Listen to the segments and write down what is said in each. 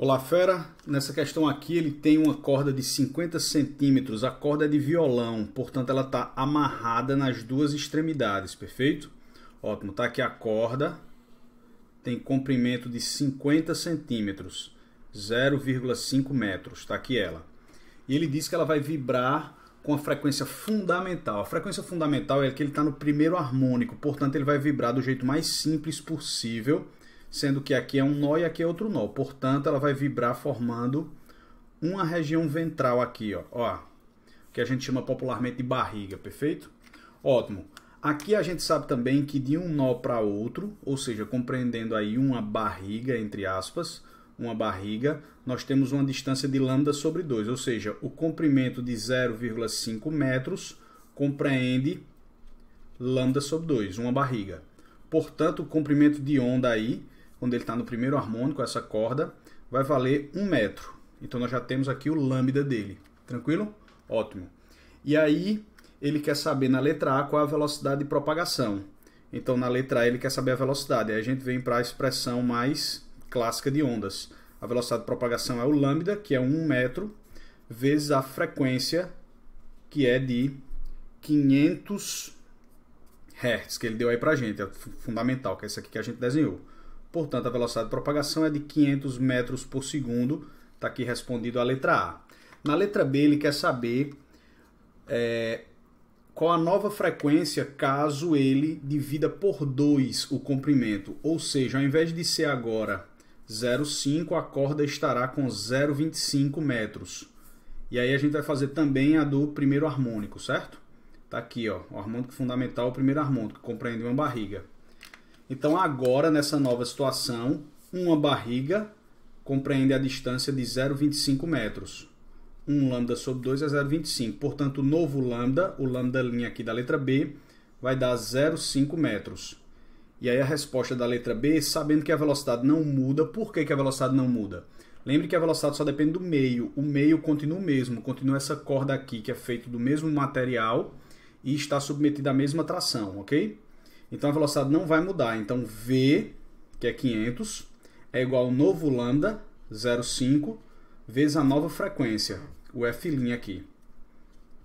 Olá fera, nessa questão aqui ele tem uma corda de 50 centímetros, a corda é de violão, portanto ela está amarrada nas duas extremidades, perfeito? Ótimo, Está aqui a corda, tem comprimento de 50 centímetros, 0,5 metros, Está aqui ela. E ele diz que ela vai vibrar com a frequência fundamental. A frequência fundamental é que ele está no primeiro harmônico, portanto ele vai vibrar do jeito mais simples possível, sendo que aqui é um nó e aqui é outro nó. Portanto, ela vai vibrar formando uma região ventral aqui, ó, ó que a gente chama popularmente de barriga, perfeito? Ótimo. Aqui a gente sabe também que de um nó para outro, ou seja, compreendendo aí uma barriga, entre aspas, uma barriga, nós temos uma distância de lambda sobre 2, ou seja, o comprimento de 0,5 metros compreende lambda sobre 2, uma barriga. Portanto, o comprimento de onda aí quando ele está no primeiro harmônico, essa corda, vai valer 1 metro. Então nós já temos aqui o lambda dele. Tranquilo? Ótimo. E aí ele quer saber na letra A qual é a velocidade de propagação. Então na letra A ele quer saber a velocidade. Aí a gente vem para a expressão mais clássica de ondas. A velocidade de propagação é o lambda, que é 1 metro, vezes a frequência, que é de 500 Hz, que ele deu aí para a gente. É fundamental, que é essa aqui que a gente desenhou. Portanto, a velocidade de propagação é de 500 metros por segundo. Está aqui respondido a letra A. Na letra B, ele quer saber é, qual a nova frequência caso ele divida por 2 o comprimento. Ou seja, ao invés de ser agora 0,5, a corda estará com 0,25 metros. E aí a gente vai fazer também a do primeiro harmônico, certo? Está aqui, ó, o harmônico fundamental, o primeiro harmônico, que compreende uma barriga. Então, agora, nessa nova situação, uma barriga compreende a distância de 0,25 metros. 1 lambda sobre 2 é 0,25. Portanto, o novo lambda, o lambda linha aqui da letra B, vai dar 0,5 metros. E aí a resposta da letra B, sabendo que a velocidade não muda, por que, que a velocidade não muda? Lembre que a velocidade só depende do meio. O meio continua o mesmo, continua essa corda aqui, que é feita do mesmo material e está submetida à mesma tração, ok? Então a velocidade não vai mudar. Então V, que é 500, é igual ao novo lambda, 0,5, vezes a nova frequência, o F' aqui.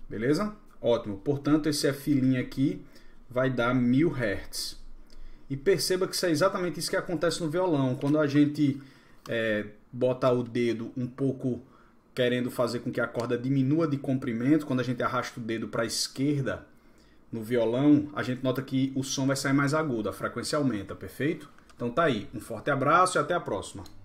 Beleza? Ótimo. Portanto, esse F' aqui vai dar 1000 Hz. E perceba que isso é exatamente isso que acontece no violão. Quando a gente é, bota o dedo um pouco querendo fazer com que a corda diminua de comprimento, quando a gente arrasta o dedo para a esquerda, no violão, a gente nota que o som vai sair mais agudo, a frequência aumenta, perfeito? Então tá aí. Um forte abraço e até a próxima.